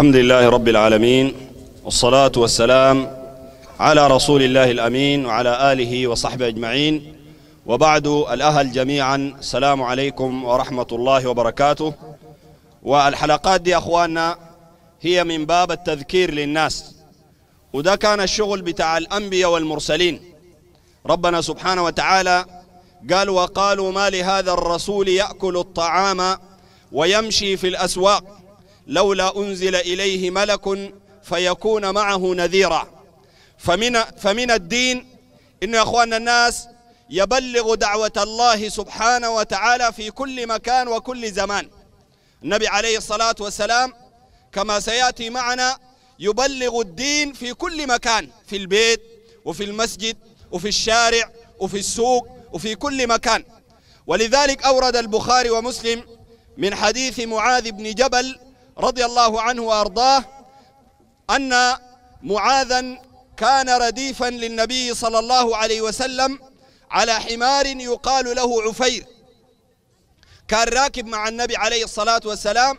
الحمد لله رب العالمين والصلاة والسلام على رسول الله الأمين وعلى آله وصحبه أجمعين وبعد الأهل جميعا السلام عليكم ورحمة الله وبركاته والحلقات دي أخواننا هي من باب التذكير للناس وده كان الشغل بتاع الأنبياء والمرسلين ربنا سبحانه وتعالى قال وقالوا ما لهذا الرسول يأكل الطعام ويمشي في الأسواق لولا أنزل إليه ملك فيكون معه نذيرا فمن, فمن الدين إن يا أخوان الناس يبلغ دعوة الله سبحانه وتعالى في كل مكان وكل زمان النبي عليه الصلاة والسلام كما سيأتي معنا يبلغ الدين في كل مكان في البيت وفي المسجد وفي الشارع وفي السوق وفي كل مكان ولذلك أورد البخاري ومسلم من حديث معاذ بن جبل رضي الله عنه وأرضاه أن معاذا كان رديفا للنبي صلى الله عليه وسلم على حمار يقال له عفير كان راكب مع النبي عليه الصلاة والسلام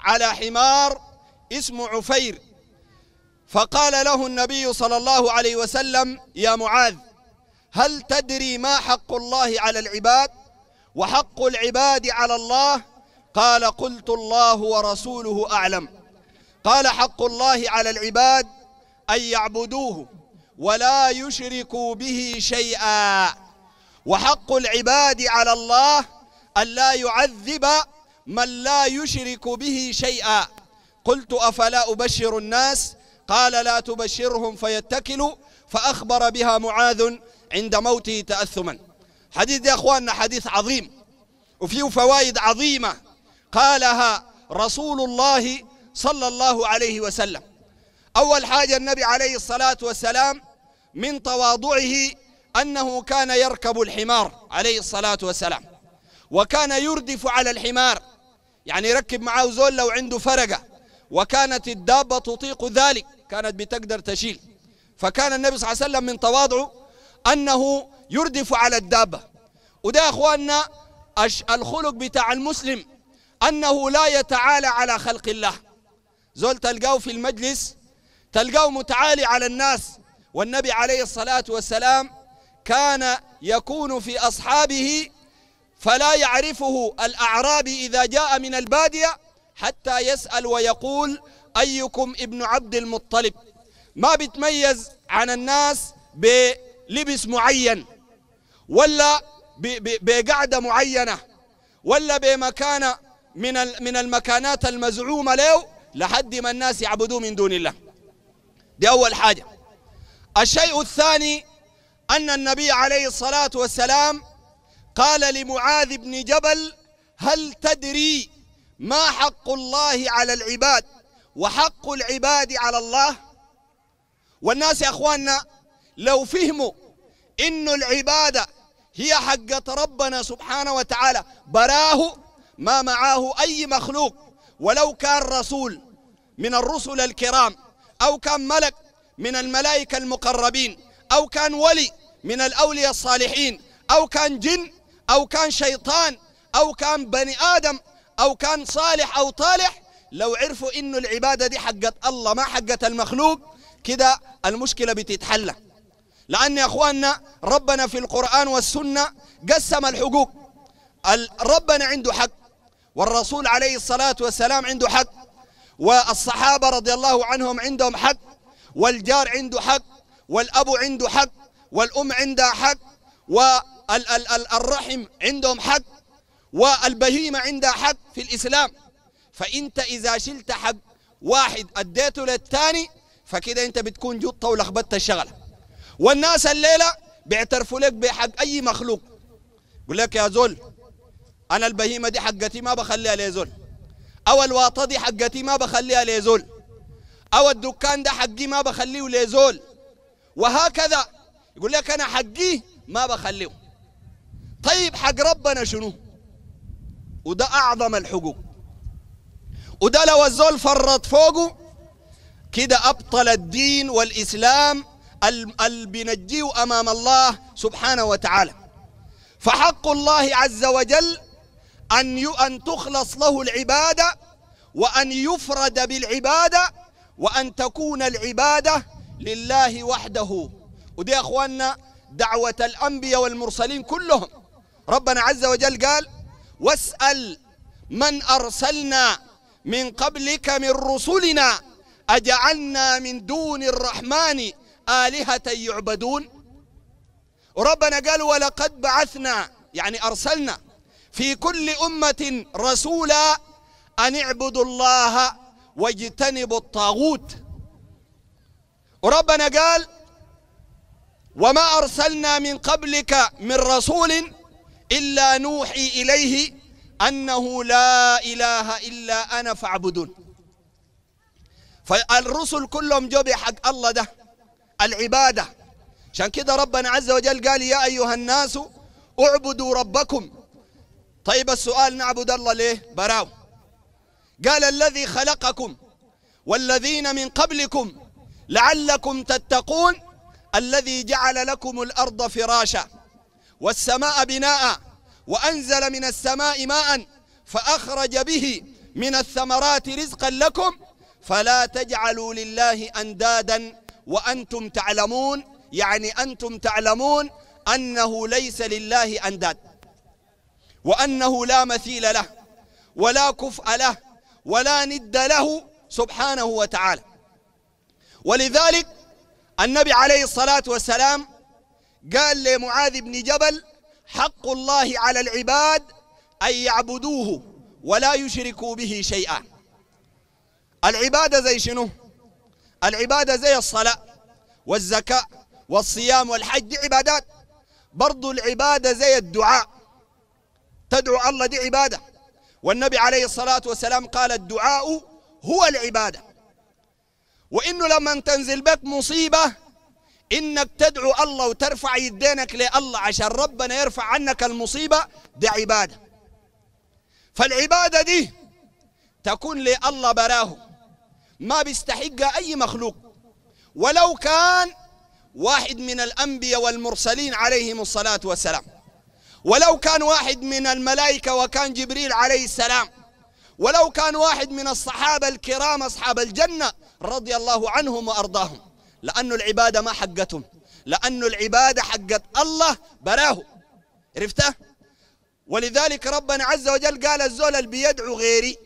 على حمار اسمه عفير فقال له النبي صلى الله عليه وسلم يا معاذ هل تدري ما حق الله على العباد وحق العباد على الله قال قلت الله ورسوله أعلم قال حق الله على العباد أن يعبدوه ولا يشركوا به شيئا وحق العباد على الله أن لا يعذب من لا يشرك به شيئا قلت أفلا أبشر الناس قال لا تبشرهم فيتكلوا فأخبر بها معاذ عند موته تأثما حديث يا أخواننا حديث عظيم وفيه فوائد عظيمة قالها رسول الله صلى الله عليه وسلم أول حاجة النبي عليه الصلاة والسلام من تواضعه أنه كان يركب الحمار عليه الصلاة والسلام وكان يردف على الحمار يعني يركب معه زول لو عنده فرقة وكانت الدابة تطيق ذلك كانت بتقدر تشيل فكان النبي صلى الله عليه وسلم من تواضعه أنه يردف على الدابة وده يا أخواننا الخلق بتاع المسلم أنه لا يتعالى على خلق الله زول تلقاه في المجلس تلقاه متعالي على الناس والنبي عليه الصلاة والسلام كان يكون في أصحابه فلا يعرفه الأعرابي إذا جاء من البادية حتى يسأل ويقول أيكم ابن عبد المطلب ما بتميز عن الناس بلبس معين ولا بقعدة معينة ولا بمكانة من من المكانات المزعومة له لحد ما الناس يعبدوه من دون الله دي أول حاجة الشيء الثاني أن النبي عليه الصلاة والسلام قال لمعاذ بن جبل هل تدري ما حق الله على العباد وحق العباد على الله والناس يا أخواننا لو فهموا إن العبادة هي حقة ربنا سبحانه وتعالى براه ما معاه أي مخلوق ولو كان رسول من الرسل الكرام أو كان ملك من الملائكة المقربين أو كان ولي من الأولياء الصالحين أو كان جن أو كان شيطان أو كان بني آدم أو كان صالح أو طالح لو عرفوا إنه العبادة دي حقت الله ما حقت المخلوق كده المشكلة بتتحل لأن يا أخواننا ربنا في القرآن والسنة قسم الحقوق ربنا عنده حق والرسول عليه الصلاة والسلام عنده حق والصحابة رضي الله عنهم عندهم حق والجار عنده حق والأب عنده حق والأم عندها حق والرحم عندهم حق والبهيمة عندها حق في الإسلام فأنت إذا شلت حق واحد أديته للثاني فكده أنت بتكون جطة ولخبطت الشغلة والناس الليلة بيعترفوا لك بحق أي مخلوق يقول لك يا زول أنا البهيمة دي حقتي ما بخليها ليزول أو الواطة دي حقتي ما بخليها ليزول أو الدكان ده حقي ما بخليه ليزول وهكذا يقول لك أنا حقي ما بخليه طيب حق ربنا شنو وده أعظم الحقوق وده لو الزول فرط فوقه كده أبطل الدين والإسلام البنجيه أمام الله سبحانه وتعالى فحق الله عز وجل أن أن تخلص له العبادة وأن يفرد بالعبادة وأن تكون العبادة لله وحده ودي يا أخواننا دعوة الأنبياء والمرسلين كلهم ربنا عز وجل قال واسأل من أرسلنا من قبلك من رسلنا أجعلنا من دون الرحمن آلهة يعبدون وربنا قال ولقد بعثنا يعني أرسلنا في كل أمة رسولا أن اعبدوا الله واجتنبوا الطاغوت وربنا قال وما أرسلنا من قبلك من رسول إلا نوحي إليه أنه لا إله إلا أنا فاعبدون فالرسل كلهم جو بحق الله ده العبادة عشان كده ربنا عز وجل قال يا أيها الناس اعبدوا ربكم طيب السؤال نعبد الله ليه براو قال الذي خلقكم والذين من قبلكم لعلكم تتقون الذي جعل لكم الأرض فراشا والسماء بناء وأنزل من السماء ماء فأخرج به من الثمرات رزقا لكم فلا تجعلوا لله أندادا وأنتم تعلمون يعني أنتم تعلمون أنه ليس لله أنداد وأنه لا مثيل له ولا كفء له ولا ند له سبحانه وتعالى ولذلك النبي عليه الصلاة والسلام قال لمعاذ بن جبل حق الله على العباد أن يعبدوه ولا يشركوا به شيئا العبادة زي شنو؟ العبادة زي الصلاة والزكاة والصيام والحج عبادات برضو العبادة زي الدعاء تدعو الله دي عبادة والنبي عليه الصلاة والسلام قال الدعاء هو العبادة وإنه لما تنزل بك مصيبة إنك تدعو الله وترفع يدينك لله عشان ربنا يرفع عنك المصيبة دي عبادة فالعبادة دي تكون لله براه ما بيستحق أي مخلوق ولو كان واحد من الأنبياء والمرسلين عليهم الصلاة والسلام ولو كان واحد من الملائكة وكان جبريل عليه السلام ولو كان واحد من الصحابة الكرام أصحاب الجنة رضي الله عنهم وأرضاهم لأن العبادة ما حقتهم لأن العبادة حقت الله براه عرفته ولذلك ربنا عز وجل قال الزول اللي بيدعو غيري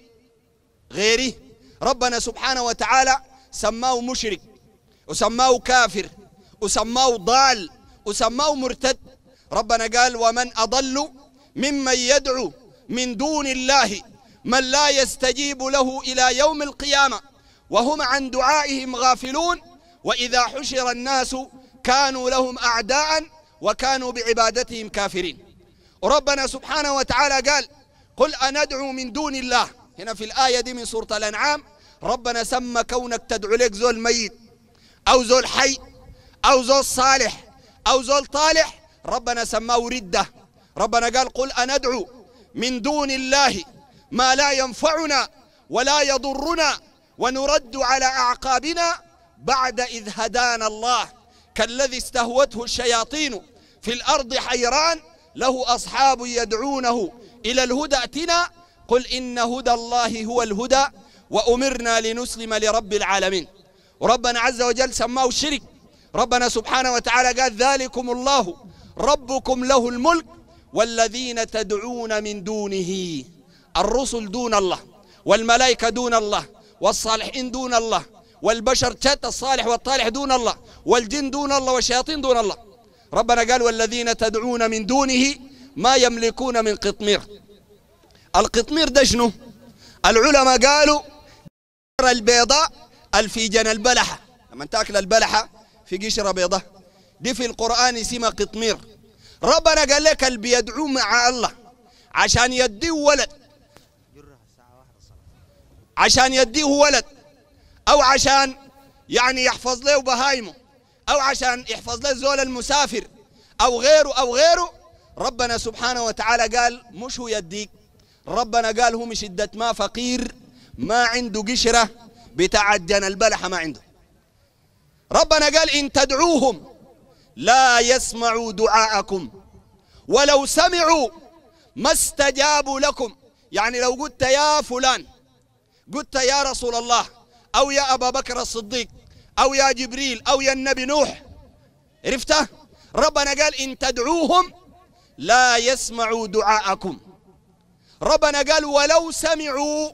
غيري ربنا سبحانه وتعالى سماه مشرك وسماه كافر وسماه ضال وسماه مرتد ربنا قال ومن أضل ممن يدعو من دون الله من لا يستجيب له إلى يوم القيامة وهم عن دعائهم غافلون وإذا حشر الناس كانوا لهم أعداء وكانوا بعبادتهم كافرين ربنا سبحانه وتعالى قال قل أندعو من دون الله هنا في الآية دي من سورة الأنعام ربنا سمى كونك تدعو لك زول ميت أو زول حي أو زول صالح أو زول طالح ربنا سماه ردة ربنا قال قل أندعو من دون الله ما لا ينفعنا ولا يضرنا ونرد على أعقابنا بعد إذ هدانا الله كالذي استهوته الشياطين في الأرض حيران له أصحاب يدعونه إلى الهدى أتنا قل إن هدى الله هو الهدى وأمرنا لنسلم لرب العالمين وربنا عز وجل سماه الشرك ربنا سبحانه وتعالى قال ذلكم الله ربكم له الملك والذين تدعون من دونه الرسل دون الله والملائكة دون الله والصالحين دون الله والبشر شتى الصالح والطالح دون الله والجن دون الله والشياطين دون الله ربنا قال والذين تدعون من دونه ما يملكون من قطمير القطمير دجنه العلماء قالوا البيضاء الفيجن البلحة لما تاكل البلحة في قشرة بيضاء دي في القرآن اسمها قطمير ربنا قال لك اللي بيدعو مع الله عشان يديه ولد عشان يديه ولد أو عشان يعني يحفظ له بهايمه أو عشان يحفظ له زول المسافر أو غيره أو غيره ربنا سبحانه وتعالى قال مش هو يديك ربنا قال هو مش شدة ما فقير ما عنده قشرة بتاع الجنة البلحة ما عنده ربنا قال إن تدعوهم لا يسمعوا دعاءكم ولو سمعوا ما استجابوا لكم يعني لو قلت يا فلان قلت يا رسول الله أو يا أبا بكر الصديق أو يا جبريل أو يا النبي نوح عرفته ربنا قال إن تدعوهم لا يسمعوا دعاءكم ربنا قال ولو سمعوا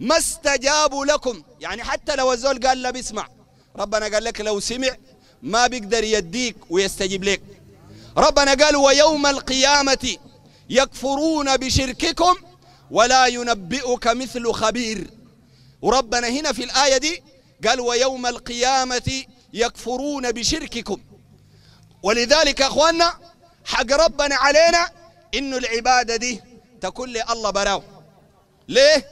ما استجابوا لكم يعني حتى لو الزول قال لا بيسمع ربنا قال لك لو سمع ما بيقدر يديك ويستجيب لك ربنا قال ويوم القيامة يكفرون بشرككم ولا ينبئك مثل خبير وربنا هنا في الآية دي قال ويوم القيامة يكفرون بشرككم ولذلك يا أخواننا حق ربنا علينا إنه العبادة دي تكون لي الله براو ليه؟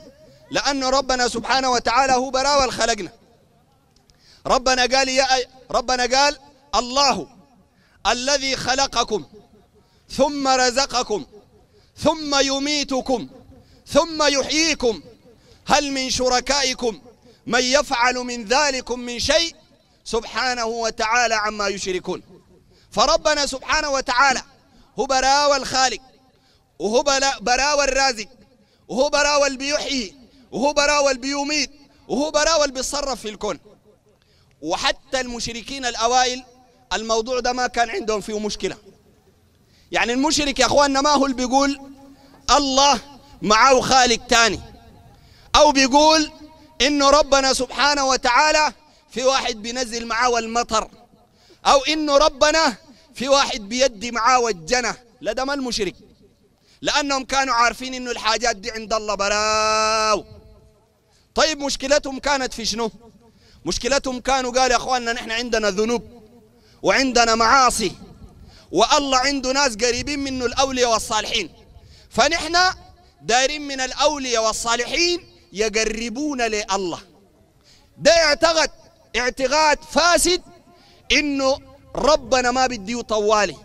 لأنه ربنا سبحانه وتعالى هو براو الخلقنا ربنا قال يا ربنا قال الله الذي خلقكم ثم رزقكم ثم يميتكم ثم يحييكم هل من شركائكم من يفعل من ذلكم من شيء سبحانه وتعالى عما يشركون فربنا سبحانه وتعالى هو براوى الخالق وهو براوى الرازق وهو براوى اللي بيحيي وهو براوى البيوميت بيميت وهو براوى البيصرف بيتصرف في الكون وحتى المشركين الأوائل الموضوع ده ما كان عندهم فيه مشكلة يعني المشرك يا أخواننا ما هو اللي بيقول الله معه خالق تاني أو بيقول إنه ربنا سبحانه وتعالى في واحد بينزل معاه المطر أو إنه ربنا في واحد بيدي معاه الجنة لا ده ما المشرك لأنهم كانوا عارفين إنه الحاجات دي عند الله براو طيب مشكلتهم كانت في شنو؟ مشكلتهم كانوا قال يا أخواننا نحن عندنا ذنوب وعندنا معاصي والله عنده ناس قريبين منه الأولياء والصالحين فنحن دايرين من الأولياء والصالحين يقربون لله ده اعتقد اعتقاد فاسد انه ربنا ما بديه طوالي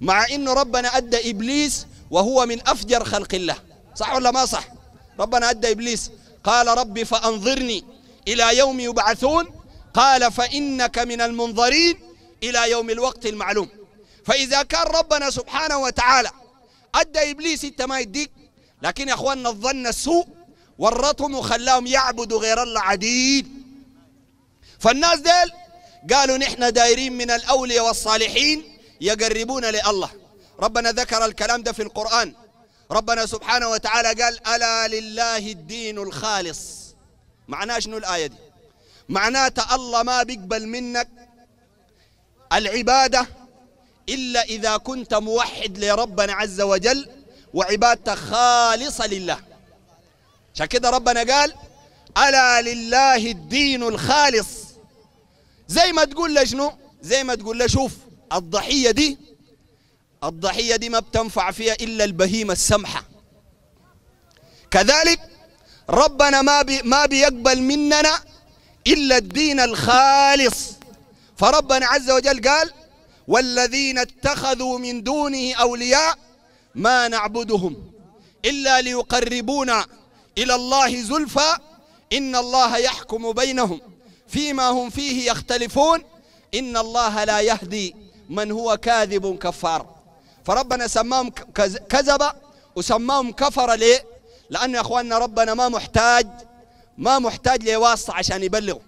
مع انه ربنا ادى ابليس وهو من افجر خلق الله صح ولا ما صح ربنا ادى ابليس قال ربي فانظرني إلى يوم يبعثون قال فإنك من المنظرين إلى يوم الوقت المعلوم فإذا كان ربنا سبحانه وتعالى أدى إبليس أنت ما يديك لكن يا أخواننا الظن السوء ورطهم وخلاهم يعبدوا غير الله عديد فالناس ديل قالوا نحن دايرين من الأولياء والصالحين يقربون لله ربنا ذكر الكلام ده في القرآن ربنا سبحانه وتعالى قال ألا لله الدين الخالص معناه شنو الآية دي معناته الله ما بيقبل منك العبادة إلا إذا كنت موحد لربنا عز وجل وعبادتك خالصة لله عشان كده ربنا قال ألا لله الدين الخالص زي ما تقول له شنو زي ما تقول له شوف الضحية دي الضحية دي ما بتنفع فيها إلا البهيمة السمحة كذلك ربنا ما بي ما بيقبل مننا إلا الدين الخالص فربنا عز وجل قال والذين اتخذوا من دونه أولياء ما نعبدهم إلا ليقربونا إلى الله زلفى إن الله يحكم بينهم فيما هم فيه يختلفون إن الله لا يهدي من هو كاذب كفار فربنا سماهم كذب وسماهم كفر ليه لأنه يا أخواننا ربنا ما محتاج ما محتاج لواسطة عشان يبلغ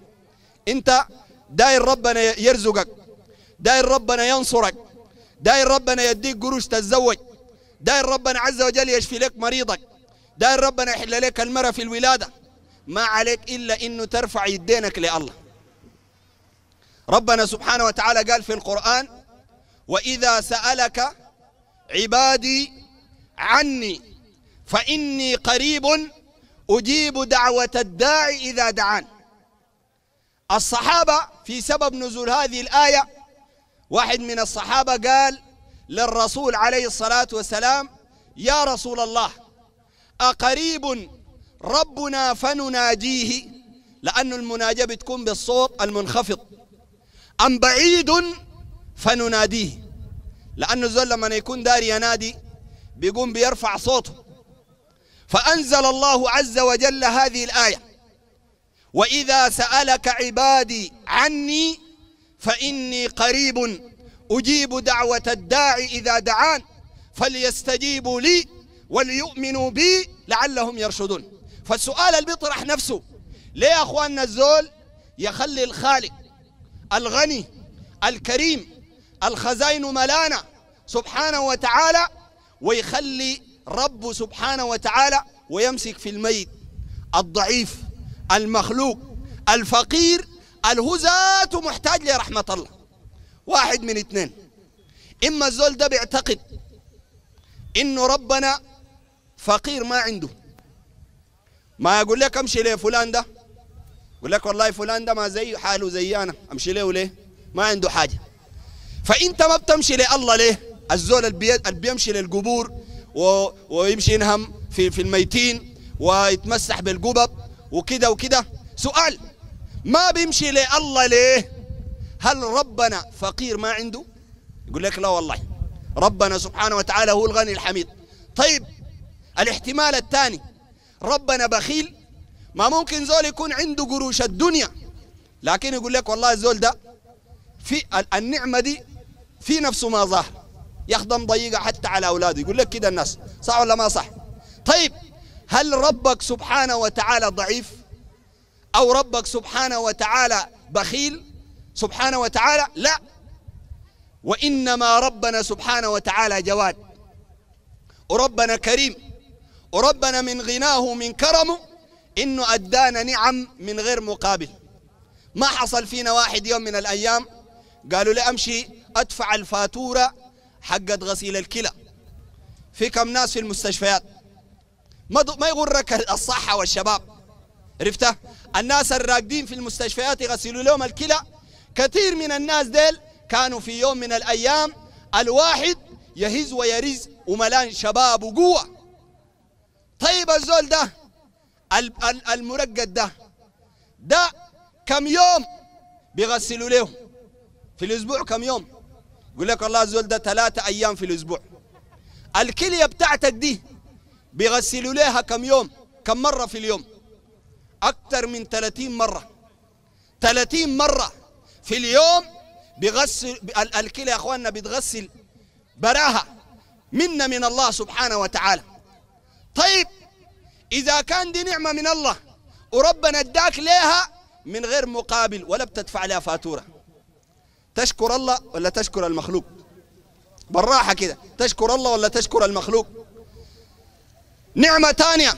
أنت داير ربنا يرزقك داير ربنا ينصرك داير ربنا يديك قروش تتزوج داير ربنا عز وجل يشفي لك مريضك داير ربنا يحل لك المرة في الولادة ما عليك إلا أنه ترفع يدينك لله ربنا سبحانه وتعالى قال في القرآن وإذا سألك عبادي عني فإني قريب أجيب دعوة الداعي إذا دعان الصحابة في سبب نزول هذه الآية واحد من الصحابة قال للرسول عليه الصلاة والسلام يا رسول الله أقريب ربنا فنناجيه لأن المناجاة بتكون بالصوت المنخفض أم بعيد فنناديه لأنه زول لما يكون داري ينادي بيقوم بيرفع صوته فأنزل الله عز وجل هذه الآية وإذا سألك عبادي عني فإني قريب أجيب دعوة الداعي إذا دعان فليستجيبوا لي وليؤمنوا بي لعلهم يرشدون فالسؤال اللي بيطرح نفسه ليه يا أخواننا الزول يخلي الخالق الغني الكريم الخزائن ملانا سبحانه وتعالى ويخلي رب سبحانه وتعالى ويمسك في الميت الضعيف المخلوق الفقير الهزات محتاج لرحمة الله واحد من اثنين إما الزول ده بيعتقد إنه ربنا فقير ما عنده ما يقول لك امشي ليه فلان ده يقول لك والله فلان ده ما زي حاله زي أنا امشي ليه وليه ما عنده حاجة فأنت ما بتمشي لله ليه الزول اللي بيمشي للقبور ويمشي ينهم في في الميتين ويتمسح بالقبب وكده وكده سؤال ما بيمشي لله ليه هل ربنا فقير ما عنده يقول لك لا والله ربنا سبحانه وتعالى هو الغني الحميد طيب الاحتمال الثاني ربنا بخيل ما ممكن زول يكون عنده قروش الدنيا لكن يقول لك والله الزول ده في النعمة دي في نفسه ما ظهر يخدم ضيقة حتى على أولاده يقول لك كده الناس صح ولا ما صح طيب هل ربك سبحانه وتعالى ضعيف أو ربك سبحانه وتعالى بخيل سبحانه وتعالى لا وإنما ربنا سبحانه وتعالى جواد وربنا كريم وربنا من غناه من كرمه إنه أدانا نعم من غير مقابل ما حصل فينا واحد يوم من الأيام قالوا لي أمشي أدفع الفاتورة حقت غسيل الكلى في كم ناس في المستشفيات ما ما يغرك الصحه والشباب عرفته الناس الراقدين في المستشفيات يغسلوا لهم الكلى كثير من الناس ديل كانوا في يوم من الايام الواحد يهز ويرز وملان شباب وقوه طيب الزول ده المرقد ده ده كم يوم بيغسلوا له في الاسبوع كم يوم يقول لك الله زول ده ثلاثة أيام في الأسبوع الكلية بتاعتك دي بيغسلوا لها كم يوم كم مرة في اليوم أكثر من 30 مرة 30 مرة في اليوم بيغسل الكلى يا اخواننا بتغسل براها منا من الله سبحانه وتعالى طيب إذا كان دي نعمة من الله وربنا اداك ليها من غير مقابل ولا بتدفع لها فاتوره تشكر الله ولا تشكر المخلوق بالراحة كده تشكر الله ولا تشكر المخلوق نعمة تانية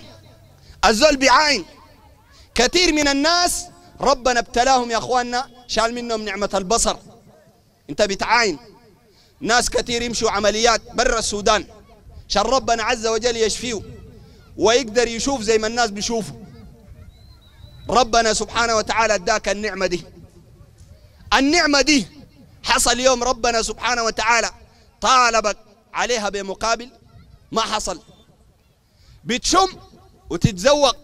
الزول بيعاين كثير من الناس ربنا ابتلاهم يا اخواننا شال منهم نعمة البصر انت بتعاين ناس كثير يمشوا عمليات برا السودان عشان ربنا عز وجل يشفيه ويقدر يشوف زي ما الناس بيشوفوا ربنا سبحانه وتعالى اداك النعمة دي النعمة دي حصل يوم ربنا سبحانه وتعالى طالبك عليها بمقابل ما حصل بتشم وتتزوق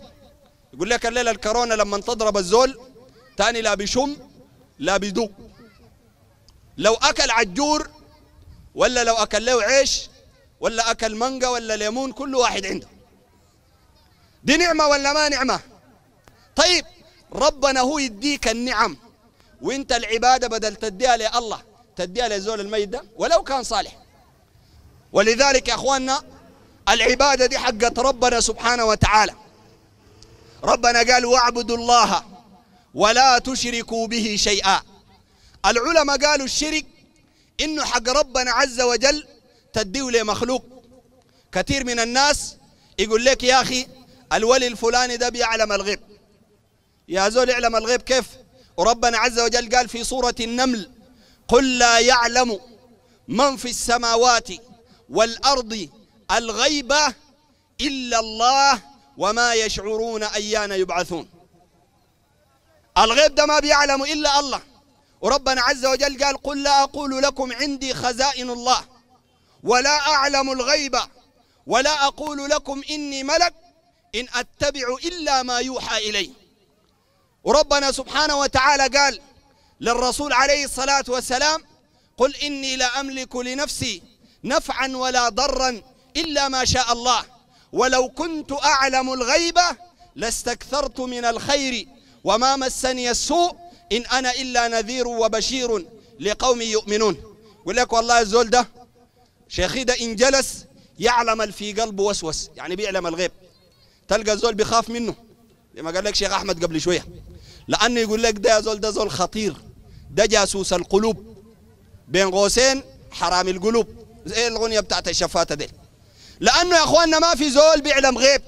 يقول لك الليله الكورونا لما تضرب الزول تاني لا بيشم لا بيدوق لو اكل عجور ولا لو اكل له عيش ولا اكل مانجا ولا ليمون كل واحد عنده دي نعمه ولا ما نعمه طيب ربنا هو يديك النعم وانت العبادة بدل تديها لله تديها لزول الميت ده ولو كان صالح ولذلك يا اخواننا العبادة دي حقت ربنا سبحانه وتعالى ربنا قال واعبدوا الله ولا تشركوا به شيئا العلماء قالوا الشرك انه حق ربنا عز وجل تديه لمخلوق كثير من الناس يقول لك يا اخي الولي الفلاني ده بيعلم الغيب يا زول يعلم الغيب كيف وربنا عز وجل قال في سورة النمل قل لا يعلم من في السماوات والأرض الغيبة إلا الله وما يشعرون أيان يبعثون الغيب ده ما بيعلم إلا الله وربنا عز وجل قال قل لا أقول لكم عندي خزائن الله ولا أعلم الغيب ولا أقول لكم إني ملك إن أتبع إلا ما يوحى إليه وربنا سبحانه وتعالى قال للرسول عليه الصلاة والسلام قل إني لا أملك لنفسي نفعا ولا ضرا إلا ما شاء الله ولو كنت أعلم الغيب لاستكثرت من الخير وما مسني السوء إن أنا إلا نذير وبشير لقوم يؤمنون يقول لك والله الزول ده شيخي ده إن جلس يعلم اللي في قلبه وسوس يعني بيعلم الغيب تلقى الزول بيخاف منه لما قال لك شيخ أحمد قبل شوية لأنه يقول لك ده زول ده زول خطير ده جاسوس القلوب بين قوسين حرام القلوب زي الأغنية بتاعت الشفاتة دي لأنه يا أخواننا ما في زول بيعلم غيب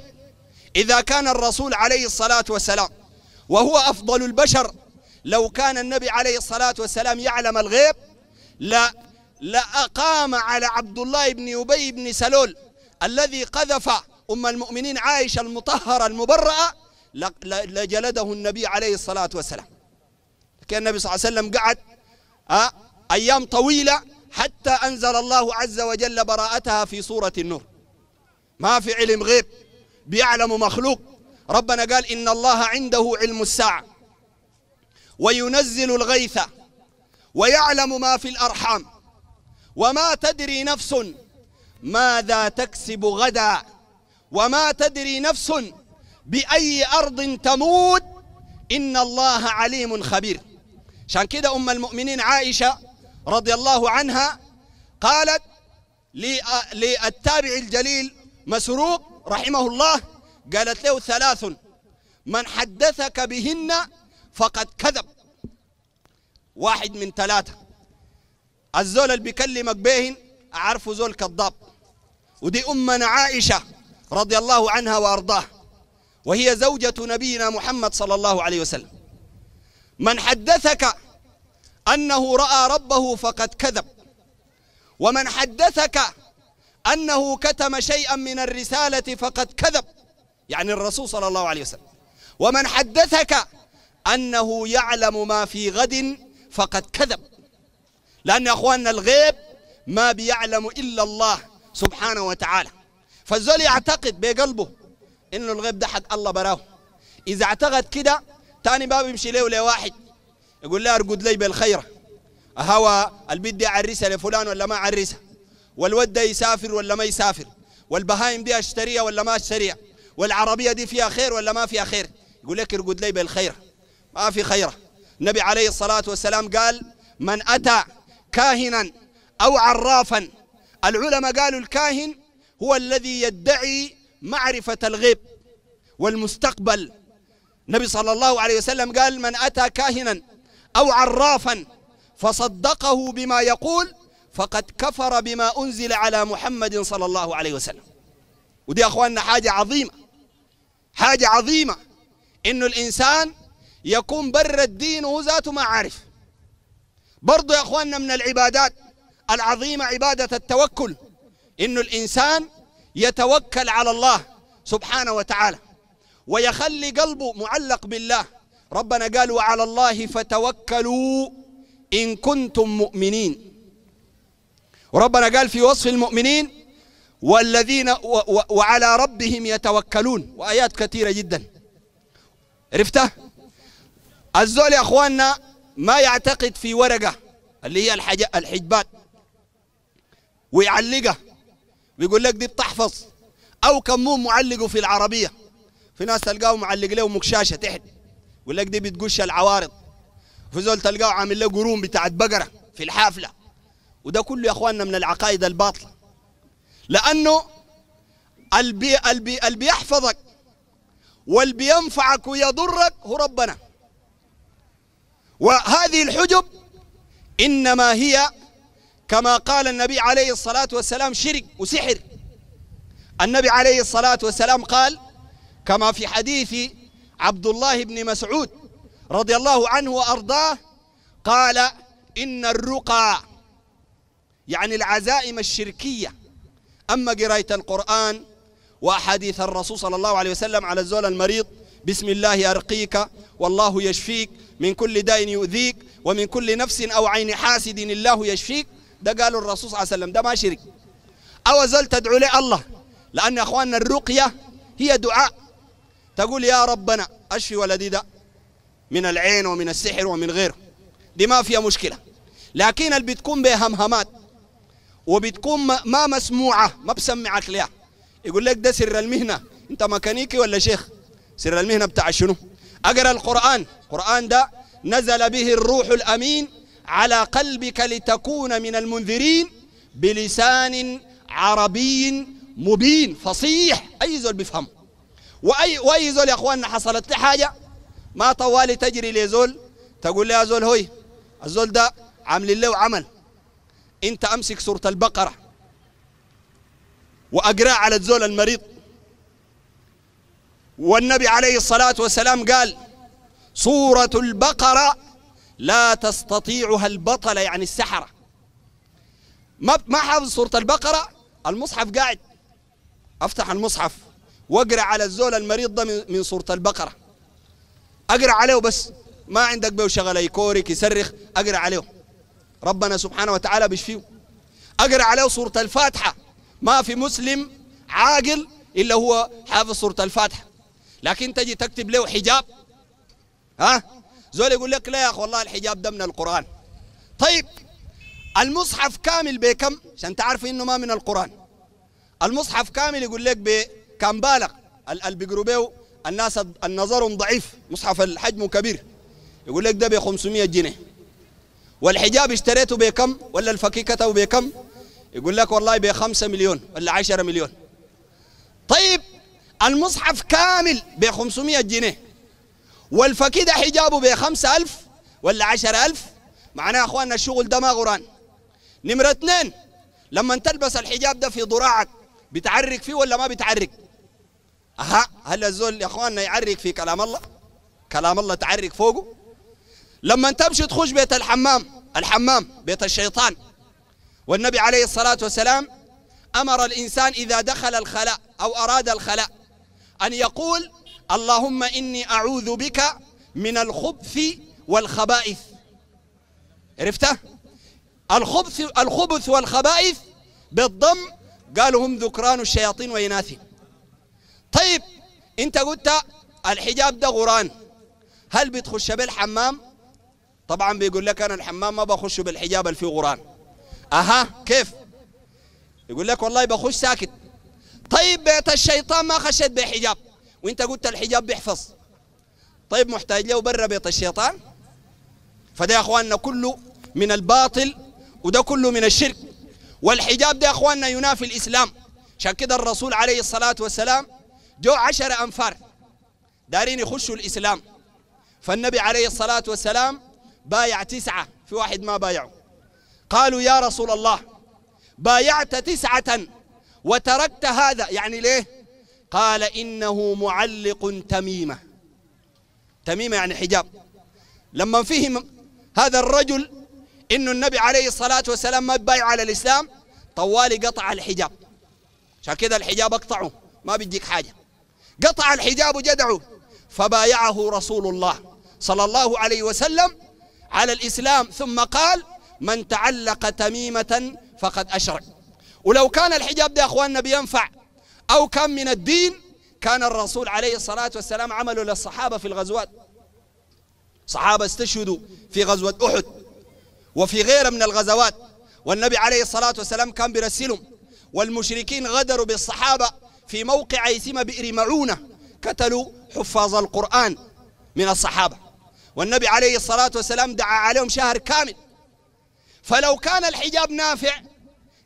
إذا كان الرسول عليه الصلاة والسلام وهو أفضل البشر لو كان النبي عليه الصلاة والسلام يعلم الغيب لا لأقام على عبد الله بن أبي بن سلول الذي قذف أم المؤمنين عائشة المطهرة المبرأة لجلده النبي عليه الصلاة والسلام كان النبي صلى الله عليه وسلم قعد أيام طويلة حتى أنزل الله عز وجل براءتها في سورة النور ما في علم غيب بيعلم مخلوق ربنا قال إن الله عنده علم الساعة وينزل الغيث ويعلم ما في الأرحام وما تدري نفس ماذا تكسب غدا وما تدري نفس بأي أرض تموت إن الله عليم خبير عشان كده أم المؤمنين عائشة رضي الله عنها قالت آه، للتابع الجليل مسروق رحمه الله قالت له ثلاث من حدثك بهن فقد كذب واحد من ثلاثة الزول اللي بيكلمك بهن أعرفه زول كذاب ودي أمنا عائشة رضي الله عنها وأرضاه وهي زوجة نبينا محمد صلى الله عليه وسلم من حدثك أنه رأى ربه فقد كذب ومن حدثك أنه كتم شيئا من الرسالة فقد كذب يعني الرسول صلى الله عليه وسلم ومن حدثك أنه يعلم ما في غد فقد كذب لأن يا أخواننا الغيب ما بيعلم إلا الله سبحانه وتعالى فالزول يعتقد بقلبه انه الغيب ده حق الله براه اذا اعتقد كده ثاني باب يمشي له لواحد يقول له ارقد لي بالخيره هوى دي اعرسها لفلان ولا ما اعرسها والود ده يسافر ولا ما يسافر والبهايم دي اشتريها ولا ما اشتريها والعربيه دي فيها خير ولا ما فيها خير يقول لك ارقد لي بالخيره ما في خيره النبي عليه الصلاه والسلام قال من اتى كاهنا او عرافا العلماء قالوا الكاهن هو الذي يدعي معرفة الغيب والمستقبل النبي صلى الله عليه وسلم قال من أتى كاهنا أو عرافا فصدقه بما يقول فقد كفر بما أنزل على محمد صلى الله عليه وسلم ودي أخواننا حاجة عظيمة حاجة عظيمة إنه الإنسان يكون بر الدين وهو ذاته ما عارف برضو يا أخواننا من العبادات العظيمة عبادة التوكل إنه الإنسان يتوكل على الله سبحانه وتعالى ويخلي قلبه معلق بالله ربنا قال وعلى الله فتوكلوا إن كنتم مؤمنين وربنا قال في وصف المؤمنين والذين وعلى ربهم يتوكلون وآيات كثيرة جدا عرفته الزول يا أخواننا ما يعتقد في ورقة اللي هي الحج... الحجبات ويعلقها بيقول لك دي بتحفظ او كمون معلقه في العربيه في ناس تلقاه معلق له مكشاشه تحت يقول لك دي بتقش العوارض في زول تلقاه عامل له قرون بتاعت بقره في الحافله وده كله يا اخواننا من العقائد الباطله لانه البي البي البي يحفظك والبي ينفعك ويضرك هو ربنا وهذه الحجب انما هي كما قال النبي عليه الصلاة والسلام شرك وسحر النبي عليه الصلاة والسلام قال كما في حديث عبد الله بن مسعود رضي الله عنه وأرضاه قال إن الرقى يعني العزائم الشركية أما قراية القرآن وأحاديث الرسول صلى الله عليه وسلم على الزول المريض بسم الله أرقيك والله يشفيك من كل داء يؤذيك ومن كل نفس أو عين حاسد الله يشفيك ده قالوا الرسول صلى الله عليه وسلم ده ما شرك أو زلت تدعو لي الله لأن يا أخواننا الرقية هي دعاء تقول يا ربنا أشفي ولدي ده من العين ومن السحر ومن غيره دي ما فيها مشكلة لكن اللي بتكون همهمات وبتكون ما مسموعة ما بسمعك ليها يقول لك ده سر المهنة انت ميكانيكي ولا شيخ سر المهنة بتاع شنو اقرأ القرآن القرآن ده نزل به الروح الأمين على قلبك لتكون من المنذرين بلسان عربي مبين فصيح أي زول بيفهم وأي, وأي زول يا أخواننا حصلت لي حاجة ما طوالي تجري لزول تقول لي يا زول هوي الزول ده عامل له عمل انت امسك سورة البقرة واقرأ على الزول المريض والنبي عليه الصلاة والسلام قال سورة البقرة لا تستطيعها البطلة يعني السحرة ما ما حافظ سورة البقرة المصحف قاعد افتح المصحف واقرا على الزول المريض ده من سورة البقرة اقرا عليه بس ما عندك به شغله يكورك يصرخ اقرا عليه ربنا سبحانه وتعالى بيشفيه اقرا عليه سورة الفاتحة ما في مسلم عاقل الا هو حافظ سورة الفاتحة لكن تجي تكتب له حجاب ها زول يقول لك لا يا اخ والله الحجاب ده من القران طيب المصحف كامل بكم عشان تعرف انه ما من القران المصحف كامل يقول لك بكم بالغ البقروبيو الناس نظرهم ضعيف مصحف حجمه كبير يقول لك ده ب 500 جنيه والحجاب اشتريته بكم ولا الفكيكة بكم يقول لك والله ب 5 مليون ولا 10 مليون طيب المصحف كامل ب 500 جنيه والفكي ده حجابه ب 5000 ولا 10000 معناه اخواننا الشغل ده ما غران نمرة اثنين لما تلبس الحجاب ده في ذراعك بتعرق فيه ولا ما بتعرق؟ اها هل الزول يا اخواننا يعرق في كلام الله؟ كلام الله تعرق فوقه؟ لما تمشي تخش بيت الحمام الحمام بيت الشيطان والنبي عليه الصلاة والسلام أمر الإنسان إذا دخل الخلاء أو أراد الخلاء أن يقول اللهم إني أعوذ بك من الخبث والخبائث عرفته الخبث الخبث والخبائث بالضم قالوا هم ذكران الشياطين وإناث طيب أنت قلت الحجاب ده غران هل بتخش بالحمام طبعا بيقول لك أنا الحمام ما بخش بالحجاب اللي فيه غران أها كيف يقول لك والله بخش ساكت طيب بيت الشيطان ما خشيت بحجاب وانت قلت الحجاب بيحفظ طيب محتاج له برا بيت الشيطان فده يا اخواننا كله من الباطل وده كله من الشرك والحجاب ده يا اخواننا ينافي الاسلام عشان كده الرسول عليه الصلاه والسلام جو عشر انفار دارين يخشوا الاسلام فالنبي عليه الصلاه والسلام بايع تسعه في واحد ما بايعوا قالوا يا رسول الله بايعت تسعه وتركت هذا يعني ليه قال إنه معلق تميمة تميمة يعني حجاب لما فهم هذا الرجل إنه النبي عليه الصلاة والسلام ما بيع على الإسلام طوالي قطع الحجاب عشان كذا الحجاب اقطعه ما بيديك حاجة قطع الحجاب وجدعه فبايعه رسول الله صلى الله عليه وسلم على الإسلام ثم قال من تعلق تميمة فقد أشرك ولو كان الحجاب ده أخواننا بينفع أو كان من الدين كان الرسول عليه الصلاة والسلام عمله للصحابة في الغزوات صحابة استشهدوا في غزوة أحد وفي غيرها من الغزوات والنبي عليه الصلاة والسلام كان برسلهم والمشركين غدروا بالصحابة في موقع يسمى بئر معونة قتلوا حفاظ القرآن من الصحابة والنبي عليه الصلاة والسلام دعا عليهم شهر كامل فلو كان الحجاب نافع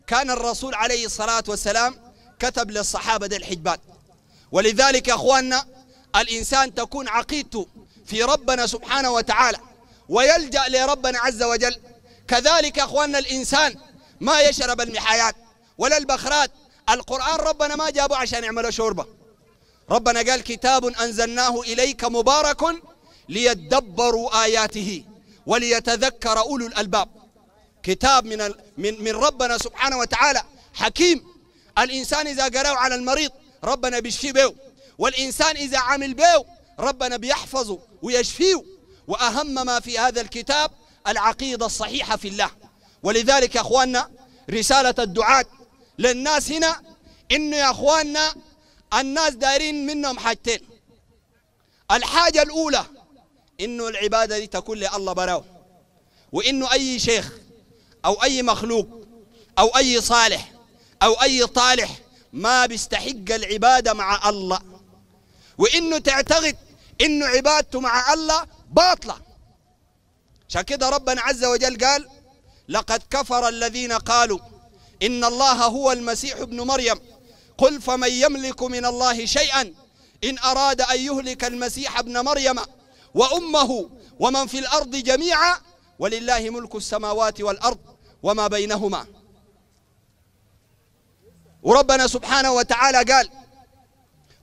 كان الرسول عليه الصلاة والسلام كتب للصحابة ده الحجبات ولذلك يا أخواننا الإنسان تكون عقيدته في ربنا سبحانه وتعالى ويلجأ لربنا عز وجل كذلك يا أخواننا الإنسان ما يشرب المحايات ولا البخرات القرآن ربنا ما جابه عشان يعمله شوربة ربنا قال كتاب أنزلناه إليك مبارك ليدبروا آياته وليتذكر أولو الألباب كتاب من من من ربنا سبحانه وتعالى حكيم الإنسان إذا قرأوا على المريض ربنا بيشفي بيه والإنسان إذا عمل بيه ربنا بيحفظه ويشفيه وأهم ما في هذا الكتاب العقيدة الصحيحة في الله ولذلك يا أخواننا رسالة الدعاة للناس هنا إنه يا أخواننا الناس دايرين منهم حاجتين الحاجة الأولى إنه العبادة دي تكون لله براو وإنه أي شيخ أو أي مخلوق أو أي صالح أو أي طالح ما بيستحق العبادة مع الله وإنه تعتقد إنه عبادته مع الله باطلة عشان كده ربنا عز وجل قال لقد كفر الذين قالوا إن الله هو المسيح ابن مريم قل فمن يملك من الله شيئا إن أراد أن يهلك المسيح ابن مريم وأمه ومن في الأرض جميعا ولله ملك السماوات والأرض وما بينهما وربنا سبحانه وتعالى قال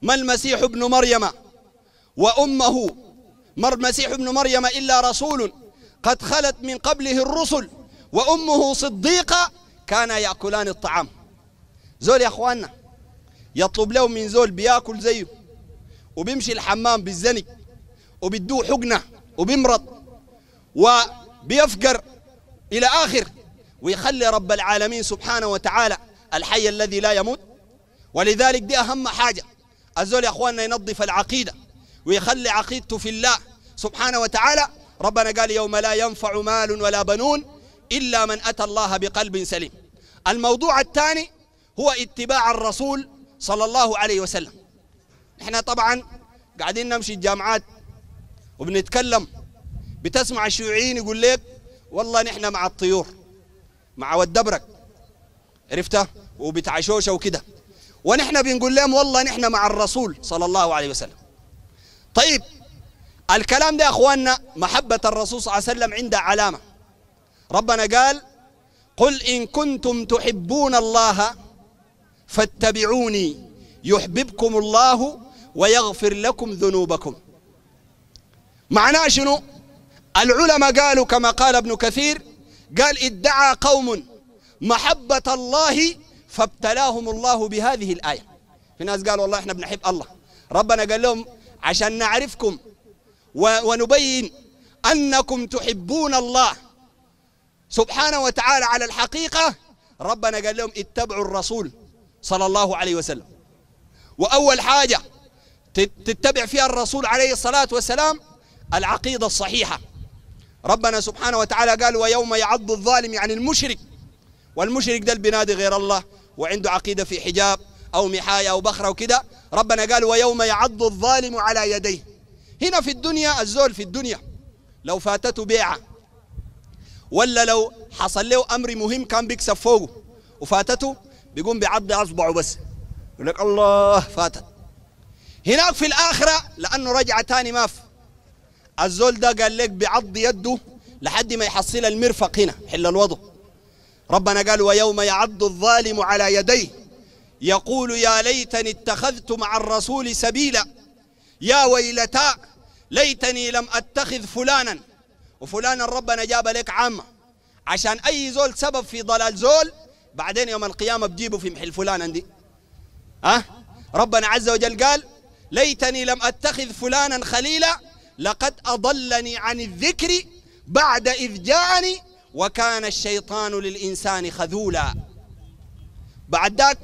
ما المسيح ابن مريم وأمه ما المسيح ابن مريم إلا رسول قد خلت من قبله الرسل وأمه صديقة كان يأكلان الطعام زول يا أخواننا يطلب له من زول بياكل زيه وبيمشي الحمام بالزنق وبيدوه حقنة وبيمرض وبيفقر إلى آخر ويخلي رب العالمين سبحانه وتعالى الحي الذي لا يموت ولذلك دي أهم حاجة الزول يا أخواننا ينظف العقيدة ويخلي عقيدته في الله سبحانه وتعالى ربنا قال يوم لا ينفع مال ولا بنون إلا من أتى الله بقلب سليم الموضوع الثاني هو اتباع الرسول صلى الله عليه وسلم نحن طبعا قاعدين نمشي الجامعات وبنتكلم بتسمع الشيوعيين يقول لك والله نحن مع الطيور مع والدبرك عرفتها وبتعشوشه وكده ونحن بنقول لهم والله نحن مع الرسول صلى الله عليه وسلم طيب الكلام ده يا اخواننا محبه الرسول صلى الله عليه وسلم عنده علامه ربنا قال قل ان كنتم تحبون الله فاتبعوني يحببكم الله ويغفر لكم ذنوبكم معناه شنو العلماء قالوا كما قال ابن كثير قال ادعى قوم محبة الله فابتلاهم الله بهذه الآية في ناس قالوا والله احنا بنحب الله ربنا قال لهم عشان نعرفكم ونبين أنكم تحبون الله سبحانه وتعالى على الحقيقة ربنا قال لهم اتبعوا الرسول صلى الله عليه وسلم وأول حاجة تتبع فيها الرسول عليه الصلاة والسلام العقيدة الصحيحة ربنا سبحانه وتعالى قال ويوم يعض الظالم يعني المشرك والمشرك ده بينادي غير الله وعنده عقيدة في حجاب أو محاية أو بخرة وكده ربنا قال ويوم يعض الظالم على يديه هنا في الدنيا الزول في الدنيا لو فاتته بيعة ولا لو حصل له أمر مهم كان بيكسب فوقه وفاتته بيقوم بيعض أصبعه بس يقول لك الله فاتت هناك في الآخرة لأنه رجع تاني ما في الزول ده قال لك بيعض يده لحد ما يحصل المرفق هنا حل الوضع ربنا قال ويوم يعض الظالم على يديه يقول يا ليتني اتخذت مع الرسول سبيلا يا ويلتا ليتني لم اتخذ فلانا وفلانا ربنا جاب لك عامه عشان اي زول سبب في ضلال زول بعدين يوم القيامه بجيبه في محل فلانا دي ها أه؟ ربنا عز وجل قال ليتني لم اتخذ فلانا خليلا لقد اضلني عن الذكر بعد اذ جاءني وكان الشيطان للإنسان خذولا بعد ذلك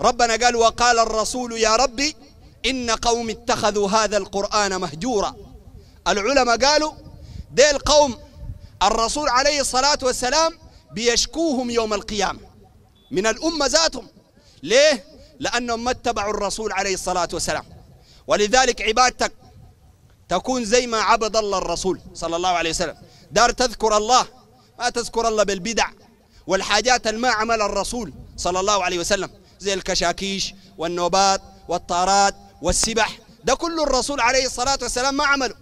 ربنا قال وقال الرسول يا ربي إن قوم اتخذوا هذا القرآن مهجورا العلماء قالوا ذي القوم الرسول عليه الصلاة والسلام بيشكوهم يوم القيامة من الأمة ذاتهم ليه؟ لأنهم ما اتبعوا الرسول عليه الصلاة والسلام ولذلك عبادتك تكون زي ما عبد الله الرسول صلى الله عليه وسلم دار تذكر الله ما تذكر الله بالبدع والحاجات اللي ما عمل الرسول صلى الله عليه وسلم زي الكشاكيش والنوبات والطارات والسبح ده كله الرسول عليه الصلاة والسلام ما عمله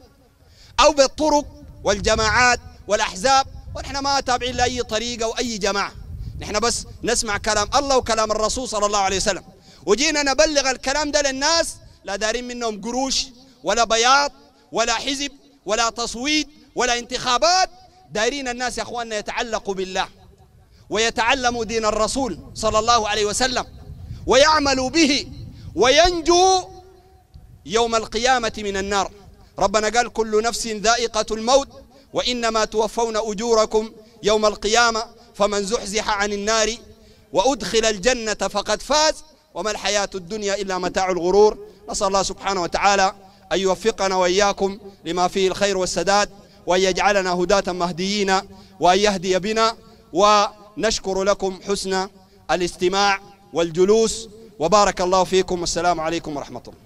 أو بالطرق والجماعات والأحزاب ونحن ما تابعين لأي طريقة وأي جماعة نحن بس نسمع كلام الله وكلام الرسول صلى الله عليه وسلم وجينا نبلغ الكلام ده للناس لا دارين منهم قروش ولا بياض ولا حزب ولا تصويت ولا انتخابات دايرين الناس يا أخواننا يتعلقوا بالله ويتعلموا دين الرسول صلى الله عليه وسلم ويعملوا به وينجو يوم القيامة من النار ربنا قال كل نفس ذائقة الموت وإنما توفون أجوركم يوم القيامة فمن زحزح عن النار وأدخل الجنة فقد فاز وما الحياة الدنيا إلا متاع الغرور نسأل الله سبحانه وتعالى أن يوفقنا وإياكم لما فيه الخير والسداد وأن يجعلنا هداة مهديين وأن يهدي بنا ونشكر لكم حسن الاستماع والجلوس وبارك الله فيكم والسلام عليكم ورحمة الله